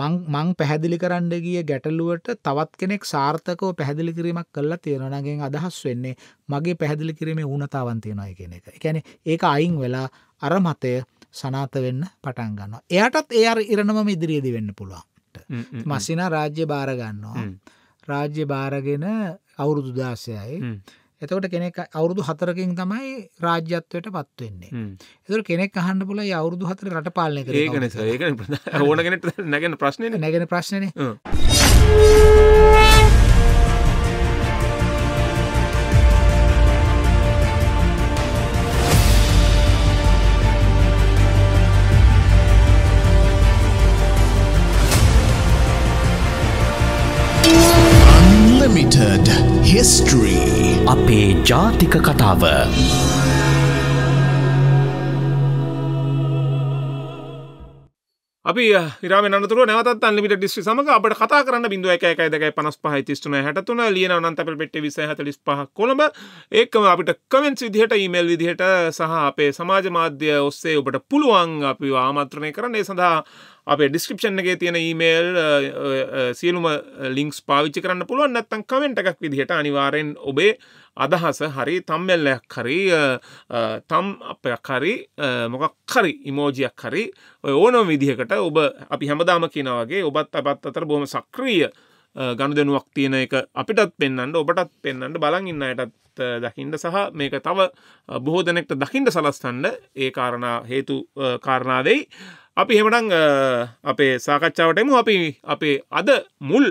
මං මං පැහැදිලි කරන්න ගිය ගැටලුවට තවත් කෙනෙක් සාර්ථකව පැහැදිලි කිරීමක් කල්ලා තියෙනනගෙන් අදහස් වෙන්නේ මගේ පැහැදිලි කිරීමේ ඌනතාවන් තියෙනය කෙන එක එකැන ඒක අයින් වෙලා අර මතය සනාත වෙන්න පටන් ගන්න එයටත් ඒ අර ඉරණම ඉදිරියේදි වෙන්න පුළුවන් මසින රාජ්‍ය භාරගන්නවා රාජ්‍ය භාරගෙන අවුරුදු දාසයයි එතකොට කෙනෙක් අවුරුදු හතරකින් තමයි රාජ්‍යත්වයට පත්වවෙන්නේ එතුර කෙනෙක් අහන්න පුල අවුරුදු හතර රට පාලන ඕනගෙන නැගෙන ප්‍රශ්නය නැගෙන ප්‍රශ්නය ජාතික කතාව අපි රම නතුර නවත ලිට ිස් සමඟ අපට කතා කරන්න බිඳුව එකයි දෙකයි පනස් පහ තිස්ටන හැටතුන ලියන අනන්ත පෙට විස හතලිස් පහ කොළඹ ඒකම අපිට කමෙන්ස් විදිහට ඊමල් විදිහට සහ අපේ සමාජ මාධ්‍ය ඔස්සේ ඔබට පුළුවන් අපි ආමත්‍රණය කරන්නේ සඳහා අපේ ඩිස්ක්‍රපෂන් එක තියෙන ඊමේල් සියලුම ලිින්ක්ස් පාවිච්චි කරන්න පුළුවන් නැත්තන් කමෙන්ට එකක් විදිහට අනිවාරයෙන් ඔබේ අදහස හරි තම්මැල්ලයක් හරි තම් අපයක් හරි මොකක් හරි ඉමෝජයක් හරි ඕනොම විදිහකට ඔබ අපි හැමදාම කියනවගේ ඔබත් අපත් අතර බොහම සක්‍රීය ගණු දෙනුවක් තියෙන එක අපිටත් පෙන්න්නට ඔබටත් පෙන්න්නට බලන් ඉන්න අයටත් දකිින්ට සහ මේක තව බොහෝ දෙනෙක්ට දකිින්ට සලස්තන්ඩ ඒ කාරණ හේතු කාරණාවෙයි අපි හෙමනං අපේ සාකච්ඡාවටම අපි අපේ අද මුල්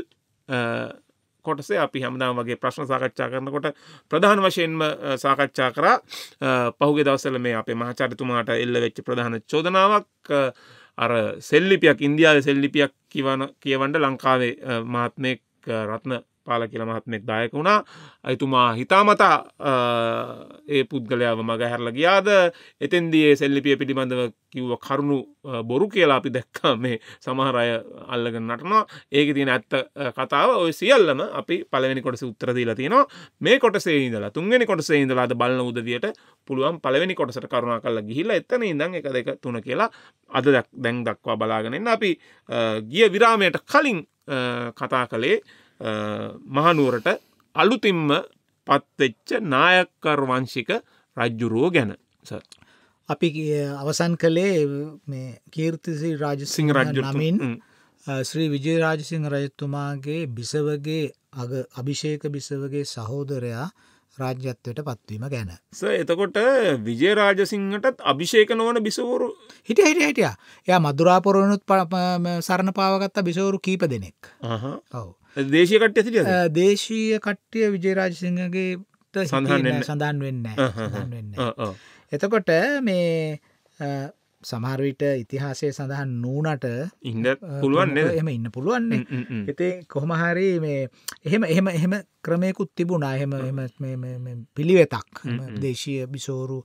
කොටසේ අපි හැමදාම වගේ ප්‍රශ්න සාකච්ඡා කරනකොට ප්‍රධාන වශයෙන්ම සාකච්ඡා කරා පහුගේ දවසල මේ අපේ මහචරිතුමාට එල්ල වෙච්ච ප්‍රධාන චෝදනාවක් අර සෙල්ලිපියක් ඉන්දියාව සෙල්ලිපියක් කියවන කියවන්ට ලංකාවේ මහත්මෙක් රත්න පාල කියල මහත්මෙක් දායක වුණා ඇතුමා හිතාමතා ඒ පුද්ගලයාව මග හැරල ගියාද එතන්දේ සෙල්ලිපිය පිළිබඳව කිව්ව කරුණු බොරු කියලා අපි දැක්ක මේ සමහරය අල්ලගන්නටනවා ඒක තියෙන ඇත්ත කතාව ඔය සියල්ලම අපි පලවෙනි කොටස උත්තරදීලා තියෙනවා මේ කොටසේ ඉඳලා තුන්ගනි කොටසේ ඉඳලාද බලන්න උදදියට පුළුවන් පලවෙනි කොටසට කරුණා කල්ලා ගිහිල්ලා එතන ඉඳන් එක දෙක තුන කියලා අද දැන් දක්වා බලාගෙනන්න අපි ගිය විරාමයට කලින් කතා කළේ මහනුවරට අලුතිම්ම පත්වෙච්ච නායක්කර් වංශික රජ්ජුරුවෝ ගැන අපි අවසන් කළේ කීර්තිසි රාජසිංහ රජනමින් ශ්‍රී විජය රාජසිංහ රජතුමාගේ බිසවගේ අග අභිෂේක බිසවගේ සහෝදරයා රාජ්‍යත්වයට පත්වීම ගැන. එතකොට විජේ රාජසිංහටත් අභිෂේක නොවන බිසවරු හිට හිට හිටිය ය මදුරාපොරණුත් සරණ පාවගත්තා බිසවරු කීප දෙනෙක් ඔව දේශයකට ඇසිට දේශීය කට්ටිය විජේරාජසිංහගේ සඳහන් සඳහන් වෙන්න වෙන්න එතකොට මේ සමහරවිට ඉතිහාසය සඳහන් නූනට ඉන්න පුළුවන් එම ඉන්න පුළුවන්නේ එතින් කොහොමහරි මේ එහෙම එහෙම එහෙම ක්‍රමයකුත් තිබුණා එහෙම එම පිළිවෙතක් දේශීය බිසෝරු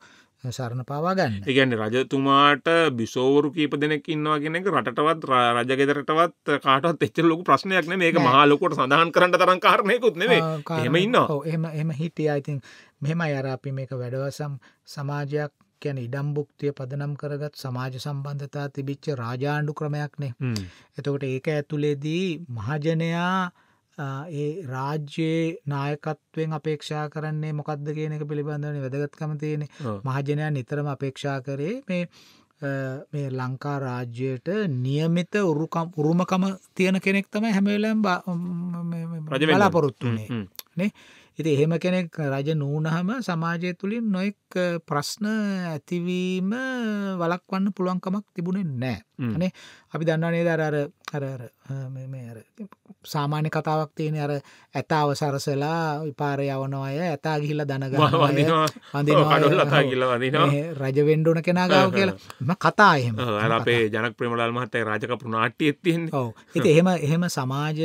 සරණ පවා ගන්න ඒගැන්න රජතුමාට බිසෝවරු කීප දෙනෙක් ඉන්නවා කියෙනෙ රටවත් රජගෙදරටවත් කාටත් එච්චර ලොක ප්‍රශ්නයක්න මේක මහලොකොට සඳහන් කරන්න තරන් කාරණයකුත් නෙවේ එම ඉන්න එම එම හිටිය අයිතින් මෙම අයරාපි මේක වැඩවසම් සමාජයක් ැන ඉඩම්භුක්තිය පදනම් කරගත් සමාජ සම්බන්ධතා තිබිච්ච රාජාණ්ඩු ක්‍රමයක්නේ එතකොට ඒක ඇතුළේදී මහජනයා ඒ රාජ්‍යයේ නායකත්වෙන් අපේක්ෂා කරන්නේ මොකක්ද කියන එක පිළිබඳවනි වැදගත්කම තියෙන මහජනයන් නිතරම අපේක්ෂා කරේ මේ මේ ලංකා රාජ්‍යයට නියමිත උරුකම් උරුමකම තියෙන කෙනෙක් තමයි හැමවෙලම් බලාපොරොත්තුනේ නේ ඉතින් එහෙම කෙනෙක් රජ නූනහම සමාජය තුළින් නොයෙක් ප්‍රශ්න ඇතිවීම වළක්වන්න පුළුවන් කමක් තිබුණේ නැහැ. අනේ අපි දන්නවා නේද අර අර අර අර මේ අර සාමාන්‍ය කතාවක් තියෙන අර ඇත අවසරසලා විපාරේ යවන අය ඇතා ගිහිල්ලා දන ගන්නවා වඳිනවා කඩොල් ඇතා ගිහිල්ලා වඳිනවා රජ වෙන්න ඕන කෙනා ගාව කියලා මම කතා එහෙම. අර අපේ ජනක් ප්‍රේමලාල් මහත්තයා රාජකපු නාට්‍යයේ තියෙන්නේ. ඔව්. ඉතින් එහෙම එහෙම සමාජ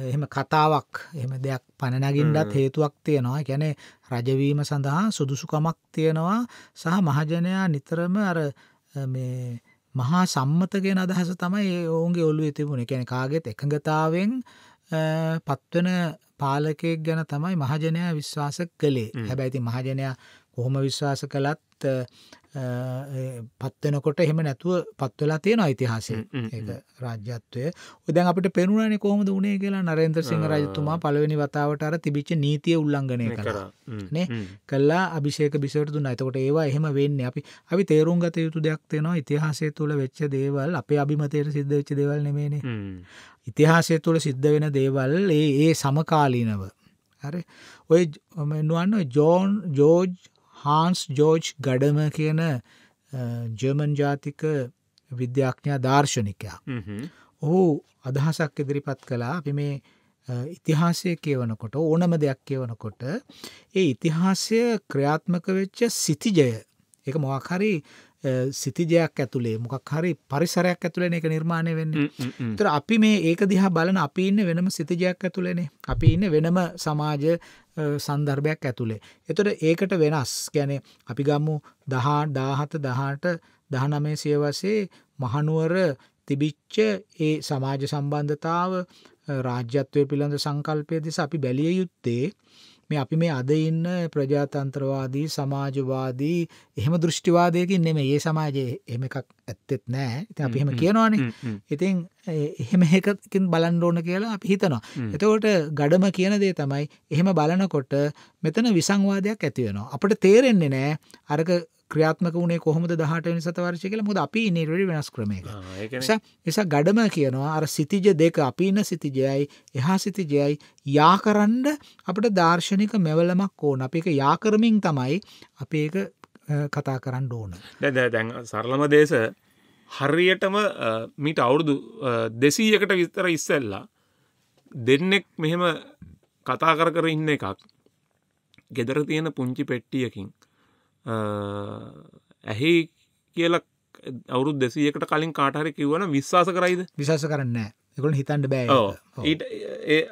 එහෙම කතාවක් එහෙම දෙයක් පණනගින්ඩත් හේතුවක් තියෙනවා ගැනේ රජවීම සඳහා සුදුසුකමක් තියෙනවා සහ මහජනයා නිතරම අර මහා සම්මතගෙන අදහස තමයි ඔවුන්ගේ ඔල්ලු තිබුණ එකැන කාගෙත් එකඟතාවෙන් පත්වන පාලකෙක් ගැන තමයි මහජනයා විශ්වාස කළේ හැබැයිති මහජනයා කොහොම විශ්වාස කළත් ඒත් පත්වෙනකොට එහෙම නැතුව පත්වෙලා තියෙන යිතිහාසය ඒ රාජ්‍යත්වය උදැන් අපට පෙනුණනි කොහොමද උනේ කියලා නරේන්ද්‍ර සිංහ රජතුමා පලවෙනි වතාවට අර තිබිච්ච නීතිය උල්ලංඝනය කරා නේ කල්ලා අභිෂේක බිසවට දුන්න එතකොට ඒවා එහෙම වෙන්නේ අපි අපි තේරුම් ගත යුතු දෙයක් තියෙනවා ඉතිහාසය තුළ වෙච්ච දේවල් අපේ අභිමතයට සිද්ධ වෙච්ච දේවල් නෙමේනේ ඉතිහාසය තුළ සිද්ධ වෙන දේවල් ඒ ඒ සමකාලීනව හරි ඔය මෙන්නුවන්න ජෝන් ජෝජ් හාන්ස් ජෝජ් ගඩම කියන ජර්මන් ජාතික විද්‍යාඥා දර්ශනිකයා. ඔහු අදහසක් ඉදිරිපත් කලා අපි මේ ඉතිහාසය කියවනකොට ඕනම දෙයක් කියවනකොට ඒ ඉතිහාසය ක්‍රියාත්මක වෙච්ච සිතිජය එක මොවාහරි සිතිජයක් ඇතුලේ මොකක් හරි පරිසරයක් ඇතුළෙන එක නිර්මාණය වෙන්න. තර අපි මේ ඒක දිහා බලන අපි ඉන්න වෙනම සිතිජයක් ඇතුළෙනේ. අපි ඉන්න වෙනම සමාජ සන්දර්භයක් ඇතුළේ. එතොට ඒකට වෙනස් ගැනේ අපි ගම්මු දහා දාහත දහට දහනමේ සියවසේ මහනුවර තිබිච්ච ඒ සමාජ සම්බන්ධතාව රාජ්‍යත්වය පිළඳ සංකල්පය දෙස අපි බැලිය යුත්තේ මේ අපි මේ අද ඉන්න ප්‍රජාතන්ත්‍රවාදී සමාජවාදී එහෙම දෘෂ්ටිවාදයකින් නෙමෙයි ඒ සමාජයේ එහෙම එකක් ඇත්තෙත් නෑ. ඉතින් අපි එහෙම කියනවනේ. ඉතින් එහෙම එකකින් බලන්න ඕන කියලා අපි හිතනවා. එතකොට ගඩම කියන දේ තමයි එහෙම බලනකොට මෙතන විසංවාදයක් ඇති වෙනවා. අපිට තේරෙන්නේ නෑ අරක ක්‍රියාත්මක වුණේ කොහොමද 18 වෙනි සතවර්ෂය කියලා. මොකද අපි ඉන්නේ ඊට වෙනස් ක්‍රමයක. නිසා නිසා ගඩම කියනවා අර සිතිජ දෙක අපි ඉන්න සිතිජයයි එහා සිතිජයයි යාකරන්න අපිට දාර්ශනික මෙවලමක් ඕන. අපි ඒක යාකරමින් තමයි අපි ඒක කතා කරන්න ඕන. දැන් දැන් සරලම දේශ හරියටම මීට අවුරුදු 200කට විතර ඉස්සෙල්ලා දෙන්නෙක් මෙහෙම කතා කර කර ඉන්න එකක් ගෙදර තියෙන පුංචි පෙට්ටියකින් ඇහි කියල අවුරුත් දෙසයකට කලින් කාටහර කිවන විශ්වාස කරයිද විශවාස කරන්න එකකුල හිතන්ට බෑ ඊට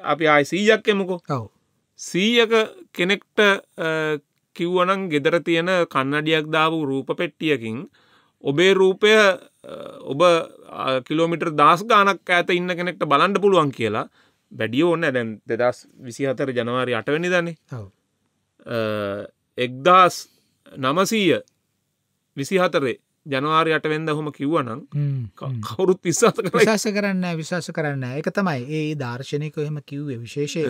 අපි ආය සීයක් එමකෝ ඔව සීයක කෙනෙක්ට කිව්වනං ගෙදර තියෙන කන්නඩියක් දාපු රූප පෙට්ටියකින් ඔබේ රූපය ඔබ කිලෝමිට දස් ගානක් ඇත ඉන්න කෙනෙක්ට බලන්ඩ පුළුවන් කියලා බැඩිය ඕන්න ඇදැන් දෙදස් විසි හතර ජනවාරි අටවැනි දන්නේ එක්දස් නමසීය විසිහතරේ ජනවාරි අටවෙන්ද හොම කිව්වනම් කවුරුත් විශස විශස කරන්න විශස කරන්න එක තමයි ඒ දර්ශනයක එහෙම කිව්වේ විශේෂය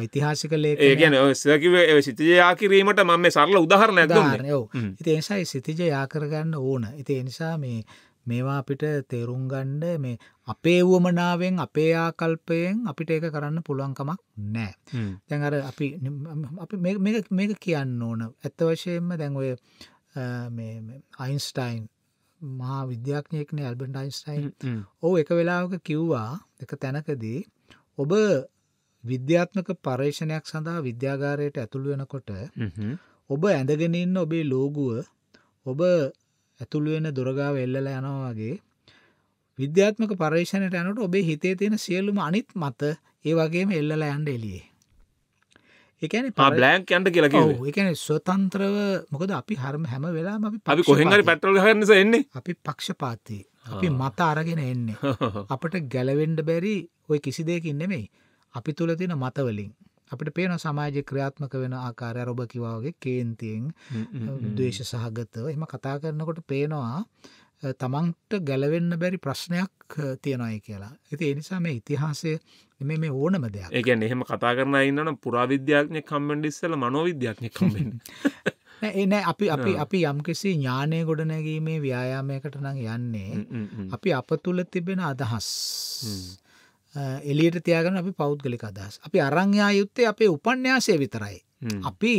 ඓතිහාසික ලේ ගැන සකිව සිතිජයා කිරීමට මම සරල උදාහරණ ඇ නිසා සිතිජ යාකරගන්න ඕන ඉති නිසා මේ මේවා අපිට තේරුම් ගණ්ඩ මේ අපේ වුවමනාවෙන් අපේ ආකල්පයෙන් අපිට ඒක කරන්න පුළුවන්කමක් නෑ දැන් අර අපි මේක කියන්න ඕන ඇත්ත වශයෙන්ම දැන් ඔය අයින්ස්ටයින් මහා විද්‍යාඥයෙක්න ඇල්බන්ට අයින්ස්ටයින් ඕ එක වෙලාවක කිව්වා එක තැනකදී ඔබ විද්‍යාත්මක පර්ේෂණයක් සඳහා විද්‍යාගාරයට ඇතුළු වෙනකොට ඔබ ඇඳගෙනන්න ඔබේ ලෝගුව ඔබ ඇතුළු වෙන දොරගාව එල්ලලා යනවා වගේ විද්‍යාත්මක පරීක්ෂණයට යනකොට ඔබේ හිතේ තියෙන සියලුම අනිත් මත ඒ වගේම එල්ලලා යන්න එළියේ. ඒ කියන්නේ බ්ලැන්ක් යන්න කියලා කිව්වේ. ඔව් ඒ කියන්නේ ස්වతంత్రව මොකද අපි හැම හැම වෙලාවෙම අපි අපි කොහෙන් හරි පෙට්‍රල් ගහගෙන නිසා එන්නේ. අපි පක්ෂපාතී. අපි මත අරගෙන එන්නේ. අපිට ගැලවෙන්න බැරි ওই කිසි දෙයකින් නෙමෙයි. අපි තුල තියෙන මත වලින්. අපිට පේන සමාජය ක්‍රියාත්මක වෙන ආකාරය රොබ කිවාගේ කේන්තියෙන් දේශ සහගතව එම කතා කරනකොට පේනවා තමන්ට ගැලවෙන්න බැරි ප්‍රශ්නයක් තියෙනයි කියලා. ඇති එනිසා මේ ඉතිහාසය මේ මේ ඕනම දෙයක් ඒකැන් එහෙම කතා කරන ඉන්නන පුරාවිද්‍යාඥය කම්මෙන්ඩ ඉස්සල මනෝවිද්‍යාඥය කම්බෙන්. එන අපි අපි අපි යම්කිසි ඥානය ගොඩනැගීමේ ව්‍යයාමයකට නම් යන්නේ. අපි අප තුළ තිබෙන අදහස්. එලියට තියාගෙන අපි පෞද්ගලි අදහස් අපි අරංයා යුත්තේ අපේ උපන්්‍යාසය විතරයි. අපි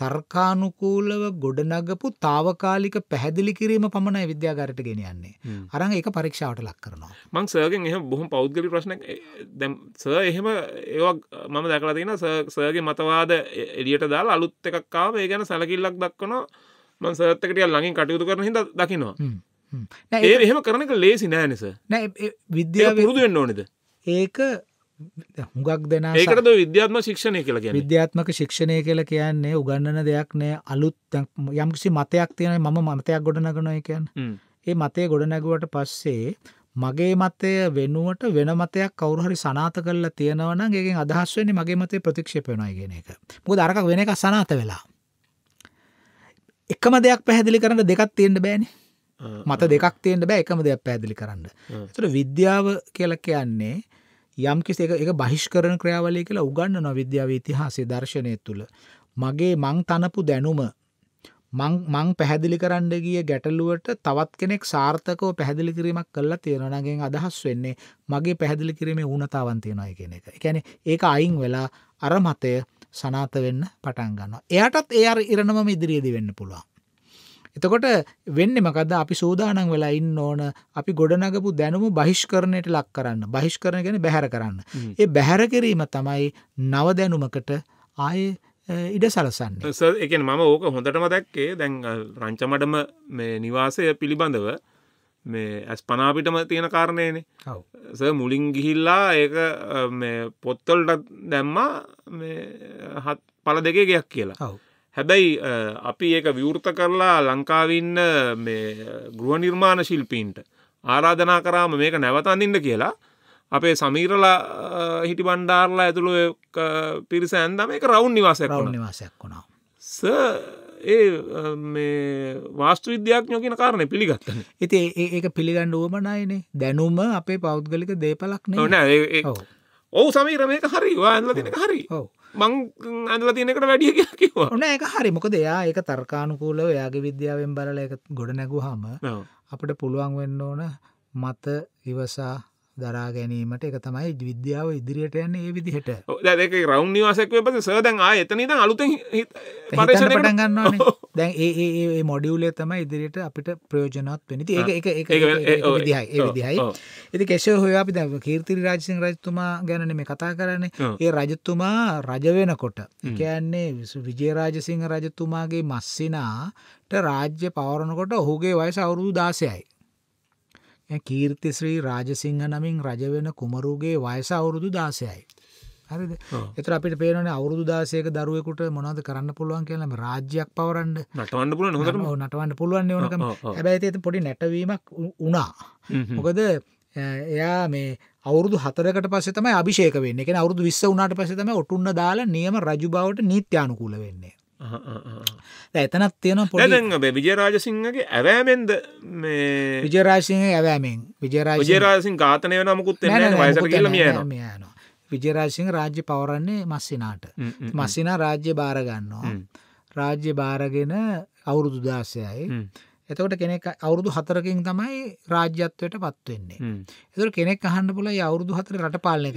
තර්කානුකූලව ගොඩනගපු තාවකාලික පැහැදිලි කිරීම පමණයි විද්‍යාගරට ගෙනයන්නේ අරන් ඒක පරීක්ෂාවට ලක් කරනවා මං සර්ගෙන් එහ බොහොම පෞද්ගලි ප්‍රශ්න දැම් ස එහෙම ඒවා මම දැකලා තින සර්ගේ මතවාද එලියට දාලා අලුත් එකක්කාව ඒ ගැන සැලකිල්ලක් දක්වනවා මං සර්තකටිය ළඟින් කටයුතු කරන හිද දකිනවා ඒ එහෙම කරනක ලේසි නෑනිස විද්‍යා පුරුදු වෙන්න ඕනෙද ඒක හුඟක් දෙෙන ඒකටද විද්‍යාත්ම ශික්ෂණය කියලා විද්‍යාත්මක ශික්ෂණය කියලා කියන්නේ උගන්නන දෙයක් නෑ අලුත් යම්කිසි මතයක් තියෙන මම මතයක් ගොඩනගනොය කියන්න ඒ මතය ගොඩනැගුවට පස්සේ මගේ මතය වෙනුවට වෙන මතයක් කවරුහරි සනාත කරලා තියෙනවන ගේ අදහස්වන්නේ මගේ මතේ ප්‍රතික්ෂපයනයි ගෙන එක මුද අරක වෙන එක සනාත වෙලා එකම දෙයක් පැහැදිලි කරන්න දෙකත් තියෙන්ට බෑනේ මත දෙකක් තියෙන්ට බෑ එකම දෙයක් පැදිලි කරන්න. තුර විද්‍යාව කියල කියන්නේ යම් කිසි එක බහිෂ්කරන ක්‍රියාවලය කියලා උගන්න නො විද්‍යාව ඉතිහාසේ දර්ශනය තුළ. මගේ මං තනපු දැනුම මං පැහැදිලි කරන්න ගිය ගැටලුවට තවත් කෙනෙක් සාර්ථකව පැදිලි කිරීමක් කල්ලා තියෙනනගෙන් අදහස් වෙන්නේ මගේ පැදිලි කිරීමේ ඌනතාවන්තියනොය කෙන එක. එකැන ඒක අයින් වෙලා අර මතය සනාත වෙන්න පටන් ගන්න. එයටත් ඒ අර ඉරණම ඉදිරියේදි වෙන්න පුළුවන්. එතකොට වෙන්නේ මොකද්ද අපි සූදානම් වෙලා ඉන්න ඕන අපි ගොඩනගපු දැනුම බහිෂ්කරණයට ලක් කරන්න. බහිෂ්කරණ කියන්නේ බැහැර කරන්න. ඒ බැහැර කිරීම තමයි නව දැනුමකට ආයේ ඉඩ සලසන්නේ. සර් ඒ කියන්නේ මම ඕක හොඳටම දැක්කේ දැන් රංචමඩම මේ නිවාසය පිළිබඳව මේ ඇස් පනාපිටම තියෙන කාරණයනේ ස මුලින් ගිහිල්ලා ඒක පොත්තොල්ට දැම්මා හත් පල දෙකේ ගයක් කියලා හැබැයි අපි ඒක විවෘත කරලා ලංකාවින්න ගෘහ නිර්මාණ ශිල්පීන්ට ආරාධනා කරාම මේක නැවතන්ඉන්න කියලා අපේ සමීරලා හිටි බණ්ඩාරලා ඇතුළු පිරිස ඇන්දම එක රවුන් නිවාසයක් නිවාසයක් වුණා ස ඒ වාස්තු විද්‍යාඥෝ කියෙන කාරණය පිළිගත්තන ඉති ඒක පිළිගන්න ඕමනයිනේ දැනුම අපේ පෞද්ගලික දේපලක් නෑ ඔහු සමීර මේක හරි වාඇඳල තිනක හරි මං ඇඳල තිනකට වැඩිය කිවා ඕන එක හරි මොකද එයා ඒක තර්කානුකූලව යාගේ විද්‍යාවෙන් බලල එක ගොඩ නැගු හම අපට පුළුවන් වෙන්න ඕන මත ඉවසා දරා ගැනීමට එක තමයි විද්‍යාව ඉදිරියට යන්න ඒ විදිහට දැක රවුන් නිවාසක් පස සදන් ආ එතනද අලුත පටන් ගන්න දැන් ඒ මොඩියුලේ තමයි ඉදිරියට අපිට ප්‍රයෝජනත් වෙනති ඒ විදිහයි ඒ විදිහයි ඉති කෙෂෝ හොය අපි දැ කීර්තිරි රාජසිං රජතුමා ගැන මේ කතා කරන්නේ ඒ රජතුමා රජ වෙනකොට කියන්නේ විජේරාජසිංහ රජතුමාගේ මස්සිනාට රාජ්‍ය පවරනකොට ඔහුගේ වයස අවුරුදු දාසයයි කීර්තිශ්‍රී රාජසිංහ නමින් රජවෙන කුමරුගේ වයස අවුරුදු දාසයයි. හරි එතර අපිට පේනන අවුරුදු දාසයක දරුවෙකුට මොනද කරන්න පුළුවන් කියලම රාජ්‍යයක් පවරන්න නටවන්න පුල නටවන්න පුළුවන් ඕනකම හැබැයි ඇත පොඩි නැටවීමක් වනා. මොකද එයා මේ අවුරුදු හතරකට පසෙතම අභිෂේක වෙන්න එක අවුරදු විස්ස වනාට පසෙතම ඔටුන්න දාලා නියම රජු බවට නීත්‍යානුකූල වෙන්නේ. ඇතනත් තියෙන පොඩ විජරාජසිංහගේ ඇවෑමෙන්ද මේ විජරාසිංහ ඇවෑමෙන් විජරා ජරාසින් ඝාතනය නමුකුත් වයස කියලමියන විජරාසිංහ රාජ්‍ය පවරන්නේ මස්සිනාට මස්සිනා රාජ්‍ය භාරගන්නවා රාජ්‍ය භාරගෙන අවුරුදු දාසයයි එතකොට කෙනෙක් අවුරුදු හතරකින් තමයි රාජ්‍යත්වයට පත්වවෙන්නේ එතුර කෙනෙක් අහන්න පුල අවුරුදු හතර රට පාලනය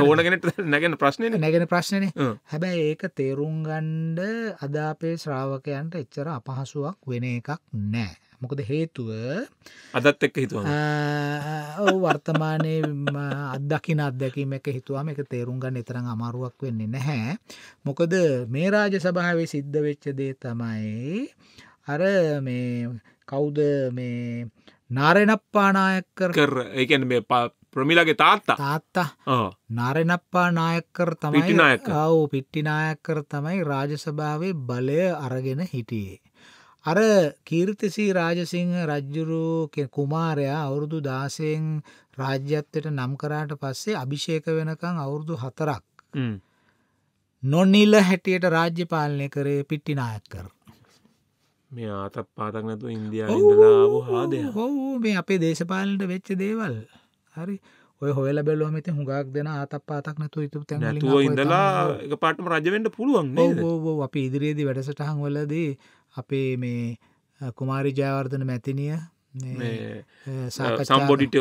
ඕනගෙන ප්‍රශ්න නැගෙන ප්‍රශ්නය හැබැයි ඒක තේරුම් ගණ්ඩ අදාපේ ශ්‍රාවකයන්ට එච්චර අපහසුවක් වෙන එකක් නෑ මොකද හේතුව අදත් එක්ක හිතුව වර්තමානය අදකින අදැකීම එක හිතුවම එක තේරුම් ගන්න එතරම් අමාරුවක් වෙන්නේ නැහැ මොකද මේ රාජ සභාවේ සිද්ධ වෙච්ච දේ තමයි අර මේ කවුද මේ නාරෙනප්පානායකර කර එකන මේ ප්‍රමිලගේ තාත්තා තාත්තා නාරෙනප්පා නායකර තමයි ඔව පිට්ටිනායකර තමයි රාජසභාවේ බලය අරගෙන හිටියේ. අර කීර්තිසී රාජසිංහ රජ්ජුරු කුමාරයා අවුරුදු දාසයෙන් රාජ්‍යත්වයට නම් කරාට පස්සේ අභිෂේක වෙනකං අවුරුදු හතරක්. නොනිල හැටියට රාජ්‍ය පාලනය කරේ පිට්ටිනායකර. මේ ආතක් පාතක් නැතු ඉන්දයා ඉඳලාව හාදය හෝ මේ අපේ දේශපාලට වෙච්ච දේවල් හරි ඔය හොල බැලෝමත හුඟක් දෙෙන අතක් පාතක් නැතු ඉතු තැ නැතුව ඉඳලා එක පාටම රජවෙන්ට පුළුවන් ඕෝ අපි ඉදිරියේදී වැඩසටහන් වලදී අපේ මේ කුමාරි ජයවර්ධන මැතිනිය සම්බොඩිට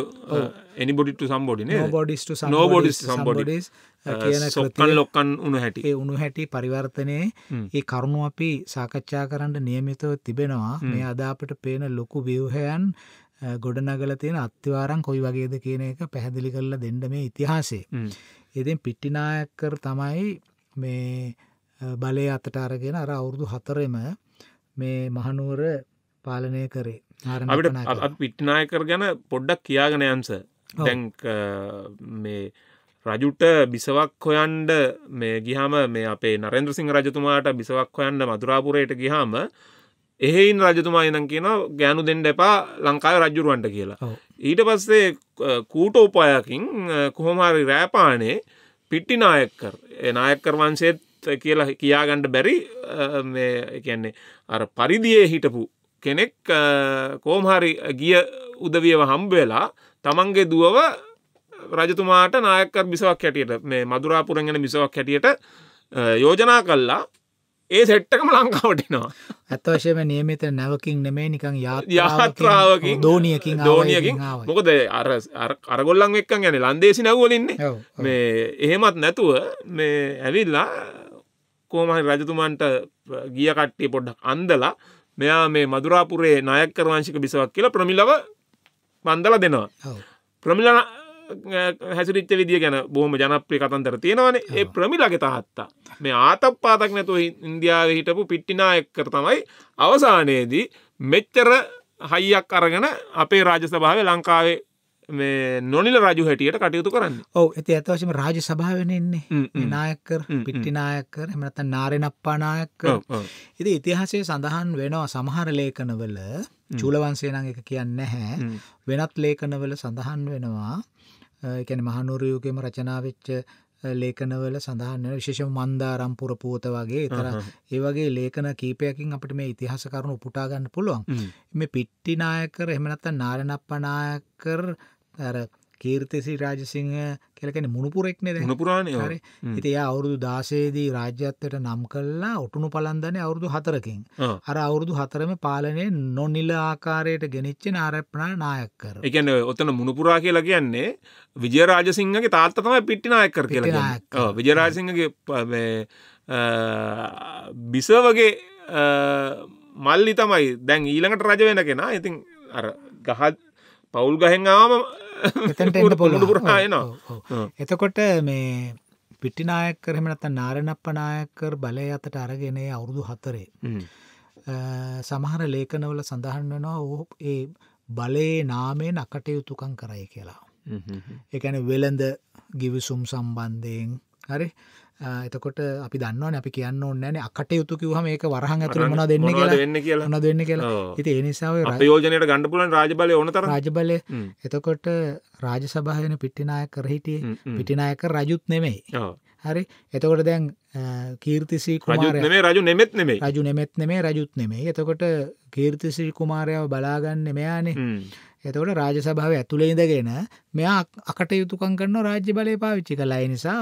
එනිබොඩිට සම්බොඩි බොඩිස්ට නෝබොඩි සම්බොඩි සොක්කන් ලොක්කන් උුණු හැටි උුණු හැටි පරිවර්තනයේ ඒ කරුණු අපි සාකච්ඡා කරන්න නියමිතව තිබෙනවා මේ අදාපට පේන ලොකු බියවහයන් uh, ගොඩනගල තියෙන අත්තිවාරං කොයි වගේද කියන එක පැහැදිලි කරලා දෙන්ඩ මේ ඉතිහාසේ. එදෙන් පිට්ටිනායකර තමයි මේ uh, බලය අතට අරගෙන අර අවුරුදු හතරෙම මේ මහනුවර පාලනය කරේ අපට අත් පිට්නායකර ගැන පොඩ්ඩක් කියාගෙන යන්ස දැන්ක් මේ රජුට බිසවක් හොයන්ඩ මේ ගිහම මේ අපේ නරෙන්ද්‍ර සිංහ රජතුමාට බිසවක් හොයන්ඩ මදුරාපුරයට ගිහාම එහෙයින් රජතුමා ඉදන් කියන ගෑනු දෙන්න එපා ලංකාව රජ්ජුරුවන්ට කියලා. ඊට පස්සේ කූටෝපායකින් කොහොමහරි රෑපානේ පිට්ටි නායක්කර නායක්කර වන්සේත් කියලා කියාගණ්ඩ බැරි කියන්නේ අර පරිදියේ හිටපු කෙනෙක් කෝම්හරි ගිය උදවියව හම්බවෙලා තමන්ගේ දුවව රජතුමාට නායක බිසවක් හැටියට මේ මදුරාපුරන් ගැන මිසවක් හැටියට යෝජනා කල්ලා ඒ සෙට්ටකම ලංකාවටිනවා ඇත්වශයම නියමිත නැවකින් නෙමේ නිකං යාත්‍රාවකින් දෝනියකින් දෝනියකින් මොකද අරගොල්ලන් එක්ක ගැන ලන්දේසි නැවලින්නේ මේ එහෙමත් නැතුව මේ ඇවිල්ලා කෝමහි රජතුමන්ට ගිය කට්ටිය පොඩ්ඩක් අන්දලා මෙයා මේ මදුරාපුරේ නායක්කර වංශික බිසවක් කියලා ප්‍රමිලව පන්දල දෙනවා. ප්‍රමිල හැසිරිච්ච විදිිය ගැන බොහම ජනප්‍රය කතන්තර තියෙනවනේ ඒ ප්‍රමිලගේ තාත්තා මේ ආතප පාතක් නැතුව ඉන්දියාව හිටපු පිට්ටිනායක්කර තමයි අවසානයේදී මෙච්චර හයියක් අරගෙන අපේ රාජ සභාව ලංකාවේ මේ නොනිල රජු හැටියට කටයුතු කරන්න ඔව ඇති ඇතවශම රාජ සභාවෙන එන්නේ නායකර පිට්ටිනායකර එමනත නාරෙනප්පානායක ඉති ඉතිහාසේ සඳහන් වෙනවා සමහර ලේඛනවල චූලවන්සේ නං එක කියන්න හැ වෙනත් ලේඛනවල සඳහන් වෙනවා එකැන මහනුරයුගේම රචනාවෙච්ච ලේඛනවල සඳහන්න විශේෂ මන්දාරම් පුර පුවත වගේ තර ඒ වගේ ලේඛන කීපයකින් අපට මේ ඉතිහාස කරුණු උපුටා ගන්න පුළුවන් මේ පිට්ටිනායකර එහෙම නැත්නම් නාරණප්පනායකර් අර කීර්තිසි රාජසිංහ කෙලකෙන මුණපුරෙක්නෙද මුණපුරාණ හරි ඉති අවුරුදු දාසේදී රාජ්‍යත්වයට නම් කල්ලා ඔටුනු පලන්දන අවුරුදු හතරකින් අර අවුරුදු හතරම පාලනය නොනිල ආකාරයට ගෙනනිච්ච නාරප්නා නායක්කර එකන ඔතන මුණපුරා කියලා කියන්නේ විජරාජසිංහගේ තාත්තතම පිට්ටිනායකර කියලා විජරාජසිංහගේ බිසවගේ මල්ලි තමයි දැන් ඊළඟට රජ වෙන කෙන ඉතින් අර ගහත් පවුල් ගහෙන්ආම පුළු පුරා එනවා එතකොට මේ පිටිනායක් කරහමනත්ත නාරණප්පනායකර බලය අතට අරගෙනේ අවුරුදු හතරේ සමහර ලේඛනවල සඳහන් වෙනවා ඕ ඒ බලයේ නාමයෙන් අකටයුතුකන් කරයි කියලා. එකන වෙළඳ ගිවිසුම් සම්බන්ධයෙන් හරි එතකොට අපි දන්නවන අපි කියන්න ඕන්නෑන අකටයුතු කිවහම ඒක වරහන් ඇතුර මන දෙන්න කියලා දෙන්න කියලා න දෙන්න කියලා ඉති එනිසාාව රයෝජනයට ගණඩපුලන් රාජබලය ඕනත රාජබලය එතකොට රාජ සභායන පිටිනාය කරහිටිය පිටිනායක රජුත් නෙමෙයි හරි එතකොට දැන් කීර්තිසි කුමාරේ රජු නෙමෙත් නෙමේ රජු නෙමෙත් නෙමේ රජුත් නෙමේ එතකොට කීර්තිසි කුමාරයාව බලාගන්න මෙයානේ එතකොට රාජ සභාව ඇතුළේ ඉඳගෙන මෙයා අකටයුතුකන් කරන්න රාජ්‍ය බලය පාවිච්චි කලා නිසා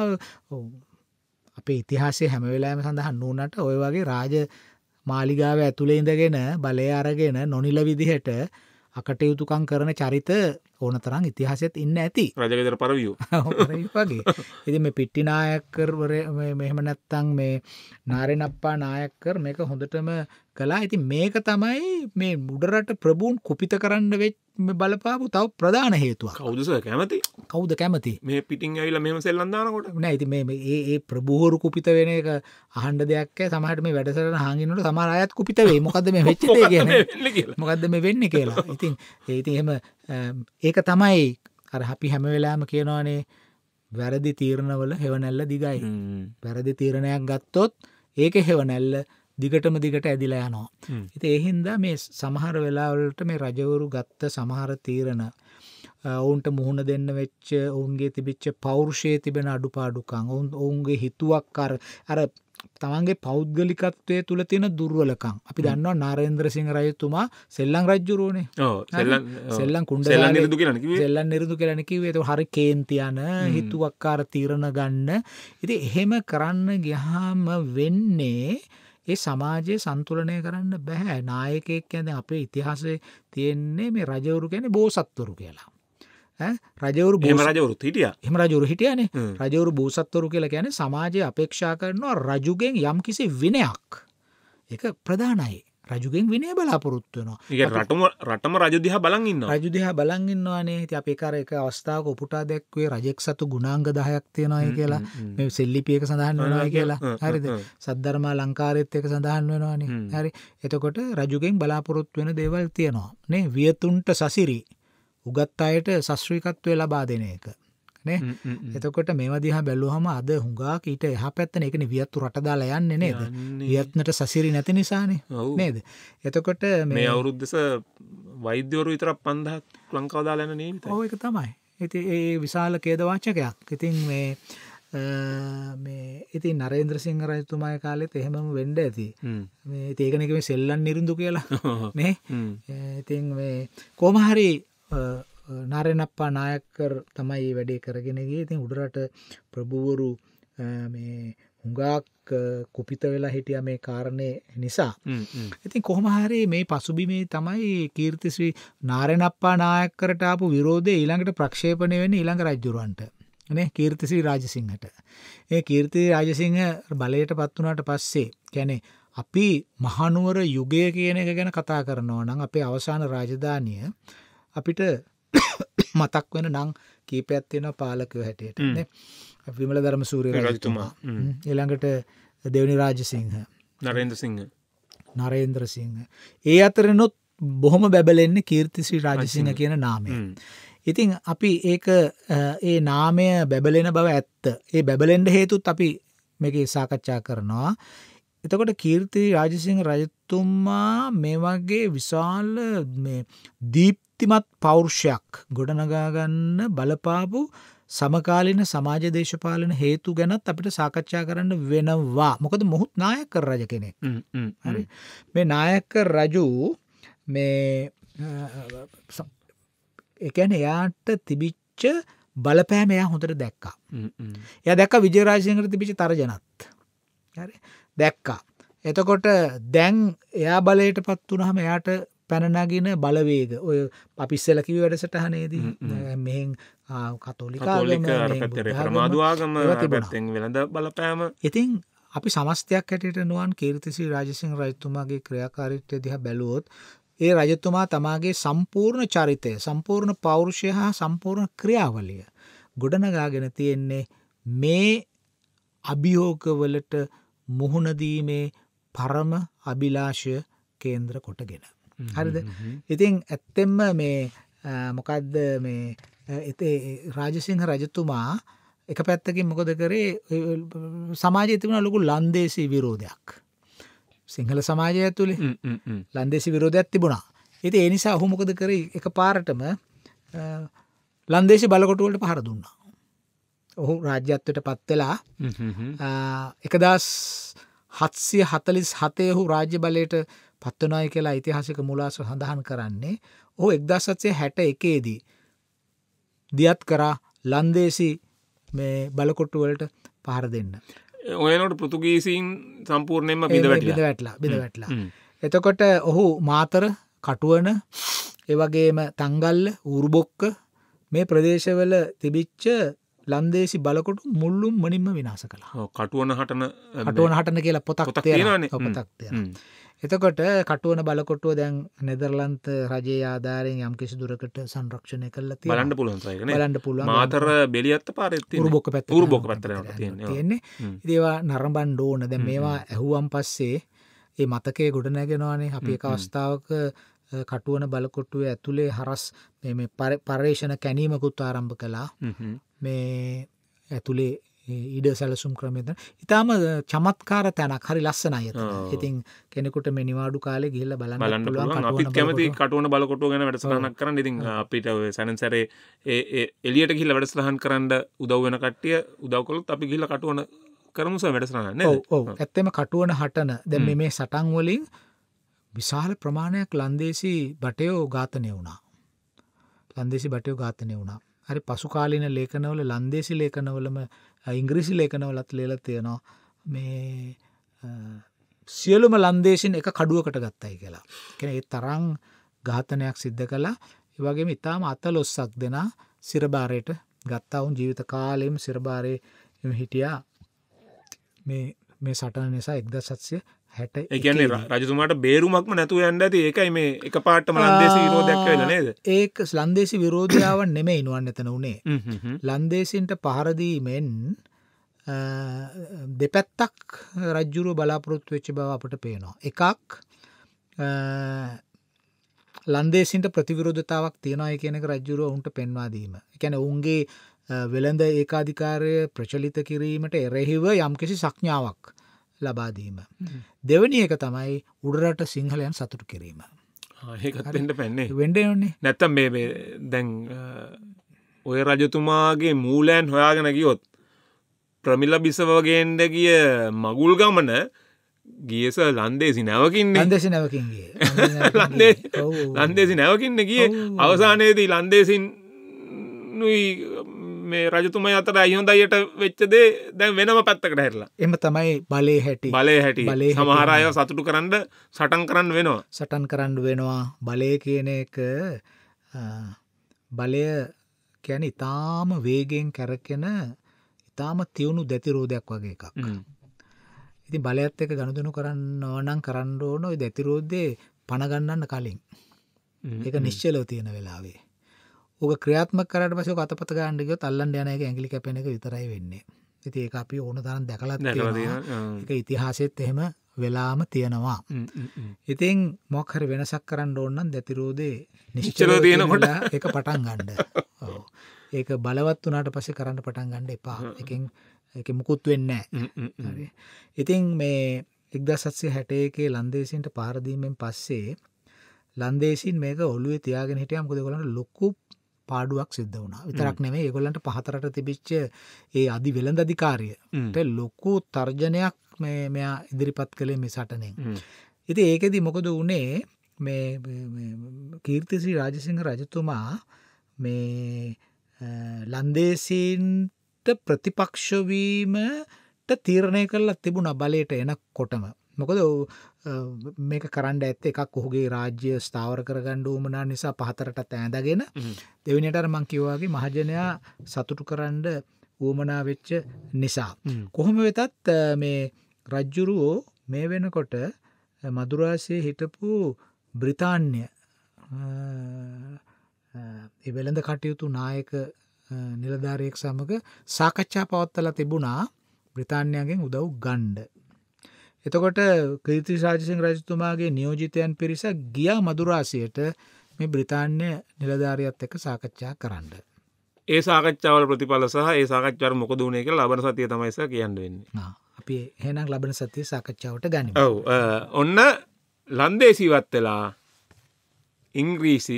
අපේ ඉතිහාසය හැමවෙලාම සඳහන් වූනට ඔය වගේ රාජ මාලිගාව ඇතුළේ ඉඳගෙන බලය අරගෙන නොනිල විදිහට අකටයුතුකං කරන චරිත ඕන තරම් ඉතිහාසෙත් ඉන්න ඇති රජගෙදර පරවිය වගේ එති මේ පිට්ටිනායකරවර මෙහෙම නැත්තං මේ නාරෙනප්පා නායකර මේක හොඳටම කලා ඇති මේක තමයි මේ මුඩරට ප්‍රබූන් කුපිත කරන්න වෙච් බලපාපු තව ප්‍රධාන හේතුව කවුදුස කැමති කවුද කැමති මේ පිටින් ඇවිල මෙම සෙල්ලන්දානකොට නැති මේ ඒ ප්‍රබූහරු කුපිත වෙන එක අහන්ඩ දෙයක් සමහට මේ වැඩසරන හඟිනට සමර අයත් කුපිත වේ මොකද මේ වෙච්ච මොකද මේ වෙන්න කියලා ඉතින් ඒති එම ඒක තමයි අර අපි හැම වෙලාම කියනවානේ වැරදි තීරණවල හෙවනැල්ල දිගයි වැරදි තීරණයක් ගත්තොත් ඒක හෙවනැල්ල දිගටම දිගට ඇදිලා යනවා. ඉතින් එහින්දා මේ සමහර වෙලාවලට මේ රජවරු ගත්ත සමහර තීරණ ඔවුන්ට මුහුණ දෙන්න වෙච්ච ඔවුන්ගේ තිබිච්ච පෞරුෂයේ තිබෙන අඩුපාඩුකම් ඔවුන් ඔවුන්ගේ හිතුවක් අර අර තමන්ගේ පෞද්ගලිකත්වය තුළ තියෙන දුර්වලකම් අපි දන්නවා නාරේන්ද්‍ර සිංහ රජතුමා සෙල්ලං රජ්ජුරුවනේ සෙල්ලං කුන්ඩ සෙල්ලන් නිරුදු කරනකිවේ හරි කේන්තියන හිතුවක්කාර තීරණ ගන්න ඉති එහෙම කරන්න ගියහාම වෙන්නේ ඒ සමාජය සන්තුලනය කරන්න බැහැ නායකෙක් ඇද අපේ ඉතිහාසේ තියෙන්නේ මේ රජවරු ගැන බෝසත්වරු කියලා. රජවරු රජවරු හිටිය එම රජවරු හිටියනේ රජවරු බූසත්වරු කියලා ගැන සමාජය අපේක්ෂා කරනවා රජුගෙන් යම් කිසි විනයක් එක ප්‍රධානයි. රජුගෙන් විනේ බලාපොරොත්තු වෙනවා රටම රටම රජදිහ බලන්ඉන්න රජුදිහ බලන්ගන්නවානේ ති අපේ කර එක අවස්ථාව කොපුටා දැක්වේ රජෙක් සතු ගුණාංග දහයක් තියෙනය කියලා මේ සෙල්ලිපියක සඳහන් වෙනවා කියලා හරිද සද්ධර්මා ලංකාරෙත් එක සඳහන් වෙනවානේ හරි එතකොට රජුගෙන් බලාපොරොත්තු වෙන දේවල් තියෙනවා නේ වියතුන්ට සසිරි උගත් අයට සස්ශ්‍රීකත්වය ලබා දෙන එක නේ එතකොට මේ දිහා බැල්ලුවහම අද හුඟා ඊට එහ පැත්තන එකන වියත්තු රටදාලා යන්න නේද වියත්නට සසිරි නැති නිසානේ නේද එතකොට මේ අවුරුද්දෙස වෛද්‍යවරු විතරක් පන්දහක් ලංකාවදාලන නීම ඔ එක තමයි ඇති ඒ විශාල කේදවාචකයක් ඉතින් මේ මේ ඉති නරේන්ද්‍ර සිංහ රජතුමාය කාලෙත් එහෙමම වඩ ඇති මේ ඒකනක මේ සෙල්ලන් නිරුදු කියලා නේ ඉතින් මේ කෝමහරි නාරයනප්පා නායකර තමයි වැඩේ කරගෙනගේ ඉතින් උඩරට ප්‍රභූවරු හුඟාක් කුපිත වෙලා හිටිය මේ කාරණය නිසා. ඉතින් කොහමහරේ මේ පසුබිමේ තමයි කීර්තිශ්‍රී නාරයනප්පා නායකරට අපපු විරෝධය ඊළඟට ප්‍රක්ෂේපණය වෙන ඊළඟ රජ්ජුරුවන්ට නේ කීර්තිසිරි රාජසිංහට. ඒ කීර්ති රාජසිංහ බලයට පත්වනාට පස්සේ කැනෙ අපි මහනුවර යුගය කියන එක ගැන කතා කරනවා නම් අපේ අවසාන රාජධානය අපිට මතක් වෙන නම් කීපයක් තියෙනවා පාලකයෝ හැටියට නේ. විමල ධර්මසූරිය රජතුමා. ඊළඟට දෙවනි රාජසිංහ. නරේන්ද්‍ර සිංහ. නරේන්ද්‍ර සිංහ. ඒ අතරනොත් බොහොම බැබලෙන්නේ කීර්තිශ්‍රී රාජසිංහ කියන නාමයෙන්. ඉතින් අපි ඒක ඒ නාමය බැබලෙන බව ඇත්ත. ඒ බැබලෙන්ඩ හේතුත් අපි මේක සාකච්ඡා කරනවා. එතකොට කීර්ති රාජසිංහ රජතුමා මේ වගේ විශාල දීප්තිමත් පෞර්ෂයක් ගොඩනගාගන්න බලපාපු සමකාලන සමාජ දේශපාලන හේතු ගැනත් අපිට සාකච්ඡා කරන්න වෙනවා මොකද මුොහොත් නායක රජ කෙනෙ හරි මේ නායක රජු මේ එකැන එයාට තිබිච්ච බලපෑමයා හොඳට දැක්කා එය දැක විජරාශයකට තිබිචි තරජනත් දැක්කා. එතකොට දැන් එයා බලයට පත් වුණහම එයාට පැනනගෙන බලවේග ඔය පපිස්සල කිව වැඩසටහනේදී මෙහෙන් කතෝලිකාමාදවාගම වෙළඳ බලපෑම ඉතින් අපි සමස්තයක් ඇටට නුවන් කීර්තිසි රාජසිං රජතුමාගේ ක්‍රියාකාරිත්‍ය දිහ බැලුවොත් ඒ රජතුමා තමාගේ සම්පූර්ණ චරිතය සම්පූර්ණ පෞරුෂය හා සම්පූර්ණ ක්‍රියාවලිය ගොඩනගාගෙන තියෙන්නේ මේ අභියෝකවලට මුහුණදීමේ පරම අභිලාශය කේන්ද්‍ර කොටගෙන. හරිද ඉතින් ඇත්තෙම මේ මොකක්ද මේ එතේ රාජසිංහ රජතුමා එක පැත්තකින් මොකද කරේ සමාජය තිබුණ ලොකු ලන්දේසි විරෝධයක් සිංහල සමාජය තුළි ලන්දේසි විරෝධයක් තිබුණා ඇති එනිසා හොමොකද කර එක පාරටම ලන්දේශ බලකොටුවලට පහර දුන්නා ඔහු රාජ්‍යත්වයට පත්වෙලා එකදස් හත්සිය හතලිස් හතයහු රාජ්‍ය බලයට පත්වනාය කියලා ඉතිහාසික මුලාස සඳහන් කරන්නේ ඕ එක්දසත්සේ හැට එකේදී. දියත් කරා ලන්දේසි බලකොට්ටු වලට පහර දෙන්න. ඔයනට පෘතුගීසින් සම්පූර්ණයෙන්ම බිඳ වැටලා බිඳ වැටලා. එතකොට ඔහු මාතර කටුවන ඒවගේම තංගල්ල ඌරුබොක්ක මේ ප්‍රදේශවල තිබිච්ච ලන්දේසි බලකොට මුල්ලුම් මනින්ම විනාස කලා කටුවන හටන කටුවන හටන කියලා පොතක් පොතක්ය එතකොට කටුවන බලකොටුව දැන් නෙදරලන්ත රජයේ ආධාරයෙන් යම් කිසි දුරකට සංරක්ෂණය කල බලන්න පුළුවන් ලන්න පුළුව මාතර බෙලියත්ත පාර බොක පැත් බොක පත්තර තියෙන්නේ ඒවා නරබන් ඩෝන දැ මේවා ඇහුවම් පස්සේ ඒ මතකය ගොඩ නැගෙනවානේ අපි එක අවස්ථාවක කටුවන බලකොටුව ඇතුළේ හරස් පර්ේෂණ කැනීමකුත් ආරම්භ කලා මේ ඇතුළේ ඉඩ සැලසුම් ක්‍රමයතන ඉතාම චමත්කාර තැනක් හරි ලස්සන අයත ඉතින් කෙනෙකුට මෙනිවාඩු කාලෙ ගිල්ල බල බලන්න පුළුවන් අපි කැමති කටුවන බලකොට ගැන වැඩසහනක් කරන්න ඉතින් අපිට සැනන්සැරේ එලියට ගිල්ල වැඩස්ලහන් කරන්න උදව් වෙන කට්ටිය උදවකොලොත් අපි ගිල්ල කටුවන කරමුස වැඩසරන්න ඕ ඇත්තෙම කටුවන හටන දැම මේ සටන්වලින් විශාල ප්‍රමාණයක් ලන්දේසි බටයෝ ඝාතනය වුණා ලන්දේසි බටයෝ ඝාතනය වුණා හරි පසුකාලීන ලේඛනවල ලන්දේසි ලේඛනවලම ඉංග්‍රීසි ලේඛනවලත් ලේල තියෙනවා මේ සියලුම ලන්දේසින් එක කඩුවකට ගත්තයි කියලා කෙන ඒ තරං ඝාතනයක් සිද්ධ කලා වගේ ඉතාම අතලොස්සක් දෙනා සිරභාරයට ගත්තවුන් ජීවිත කාලයම සිරභාරය හිටියා මේ සටන නිසා එක්ද සත්සය හැට ඒගැන්නේ රජතුමාට බේරුමක්ම නැතුව ඇන්ඩ ඇති ඒකයි මේ එක පාටම ලන්දේසි විරෝධයක් වෙන නේද ඒක ලන්දේසි විරෝධාව නෙමෙ ඉනුවන් එතන වනේ ලන්දේසින්ට පහරදීමෙන් දෙපැත්තක් රජ්ජුරු බලාපොරොත්තු වෙච්ච බව අපට පේනවා එකක් ලන්දේසින්ට ප්‍රතිවිරෝධතාවක් තියෙනයි කියනක රජ්ජුරුව උන්ට පෙන්වාදීම එකැන ඔුන්ගේ වෙළඳ ඒකාධිකාරය ප්‍රචලිත කිරීමට එරෙහිව යම්කිසි සඥාවක් ලබාදීම. දෙවනි එක තමයි උඩරට සිංහලයන් සතුටු කිරීම. ඒකත්ට පැන්නේ වඩන්නේ නැත්තම් මේ දැන් ඔය රජතුමාගේ මූලෑන් හොයාගෙන ගියොත් ප්‍රමිල බිසවගේන්ඩ ගිය මගුල් ගමන ගියස ලන්දේසි නැවකින්න ලන්දෙසි නැවකින්ගේ ලන්දේසි නැවකින්න ගිය අවසානයේදී ලන්දේසින් මේ රජතුමයි අතර අයිහොඳයියට වෙච්චදේ දැන් වෙනම පැත්තකට හැරලා එම තමයි බලේ හැටි බලේ හැටි බලේ සමහරය සතුටු කරන්න සටන් කරන්න වෙනවා සටන් කරන්න වෙනවා බලය කියන එක බලය කැන ඉතාම වේගෙන් කැරකෙන ඉතාම තියුණු දැතිරෝධයක් වගේ එකක් ඉති බලයත් එක ගණදනු කරන්න ඕනම් කරන්න ඕන ඔයි දැතිරෝද්ධය පණගන්නන්න කලින් එක නිශ්චලව තියෙන වෙලාවේ ඕක ක්‍රියාත්ම කරට පස කතපත ගන්නඩියො තල්ලන් යනක ඇගලි කැපෙන එක විතරයි වෙන්නේ ඇති ඒ අපි ඕන තරන් දැකලත් එක ඉතිහාසෙත් එහෙම වෙලාම තියෙනවා ඉතින් මොක්හර වෙනසක් කරන්න ඕන්නන් දැතිරෝදේ නිශ්චල තියෙනකොට එක පටන් ගණ්ඩ ඒක බලවත් වනාට පස කරන්න පටන් ගණ්ඩ එපා එකින් එක මුකුත් වෙන්න ඉතින් මේ එක්දසත්සේ හැටේකේ ලන්දේසින්ට පාරදීමෙන් පස්සේ ලන්දේසින් මේක ඔලුව තියාගෙන හිටියම් කොදගලන්න ලොක්කු පාඩුවක් සිද්ධ වුණා විතරක් නෙමේ ඒගොල්ලන්ට පහතරට තිබිච්ච ඒ අධි වෙළඳ අධිකාරයට ලොකු තර්ජනයක් මේ මෙයා ඉදිරිපත් කළේ මේ සටනෙන් ඉති ඒකෙදි මොකද වනේ මේ කීර්තිසි රාජසිංහ රජතුමා මේ ලන්දේසින්ට ප්‍රතිපක්ෂවීමට තීරණය කරලා තිබුණ බලයට එන කොටම මොකද මේක කරන්න ඇත්ත එකක් ඔහුගේ රාජ්‍ය ස්ථාවර කරගණ්ඩ ූමනා නිසා පහතරට තෑඳගෙන දෙවිනිටර මංකිවවාගේ මහජනයා සතුටු කරන්න ඌමනා වෙච්ච නිසා. කොහොම වෙතත් මේ රජ්ජුරුවෝ මේ වෙනකොට මදුරාසය හිටපු බ්‍රිතාන්්‍ය වෙළඳ කටයුතු නායක නිලධාරයෙක් සමඟ සාකච්ඡා පවත්තල තිබුණා බ්‍රතාන්යගෙන් උදව් ගණ්ඩ එතකොට කීර්ති රාජසිංහ රජතුමාගේ නියෝජිතයන් පිරිස ගියා මදුරාසියට මේ බ්‍රිතාන්‍ය නිලධාරියත් එක්ක සාකච්ඡා කරන්න. ඒ සාකච්ඡාවල ප්‍රතිඵල සහ ඒ සාකච්ඡාව මොකද වුණේ කියලා ලබන සතිය තමයිස කියන්න වෙන්නේ. අපි එහෙනම් ලබන සතිය සාකච්ඡාවට ගනිමු. ඔව් ඔන්න ලන්දේසිවත් වෙලා ඉංග්‍රීසි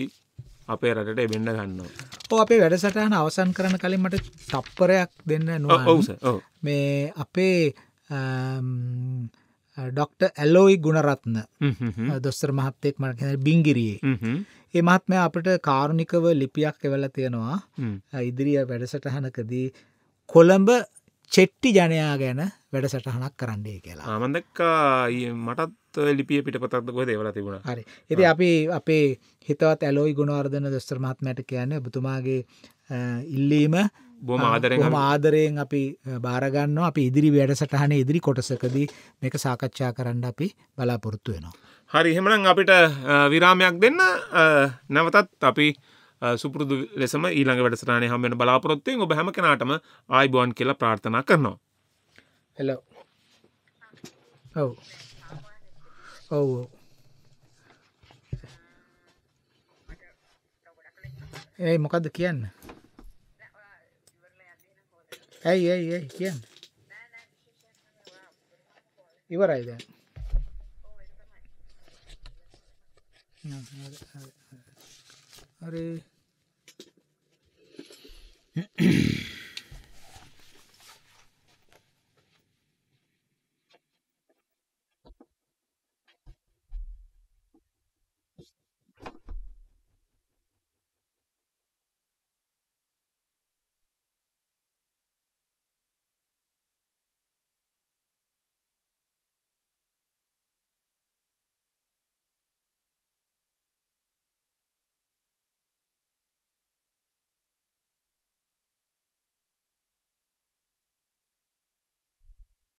අපේ රටට එබෙන්න ගන්නවා. ඔව් අපේ වැඩසටහන අවසන් කරන කලින් මට තප්පරයක් දෙන්න නුවන්. ඔව් සර්. ඔව්. මේ අපේ ඩොක්ට. ඇලෝයි ගුණරත්න දොස්තර මහත්තෙක් මට බිංගිරියේ ඒ මහත්මය අපට කාරුණිකව ලිපියක් එවල තියෙනවා ඉදිරිිය වැඩසටහනකදී කොළඹ චෙට්ටි ජනයා ගැන වැඩ සටහනක් කරන්නේ කියලා ආමදක්කා මටත් ලිපිය පිටපතක් ගොද ඒවල තිබුණ හරි එති අපි අපේ හිතවත් ඇලෝයි ගුණවර්ධන දොස්ත්‍රමාත්මයට කියන්නේ බතුමාගේ ඉල්ලීම බොම ආදරෙන් ආදරයෙන් අපි බාරගන්න අපි ඉදිරි වැඩසටහන ඉදිරි කොටසකදී මේක සාකච්ඡා කරන්න අපි බලාපොරොත්තු වෙනවා. හරි එහෙමනම් අපිට විරාමයක් දෙන්න නැවතත් අපි සුපුරදු ලෙසම ඊළඟ වැඩසටානය හමෙන බලාපොරොත්තයෙන් ඔබ හැම කෙනාටම ආයිබෝන් කියලා ප්‍රාර්ථනා කරනවා. හෙලෝ ඔව් ඔව් ඔව් ඒ මොකක්ද කියන්න Hey, hey, hey, ¿quién? You were ahí, then?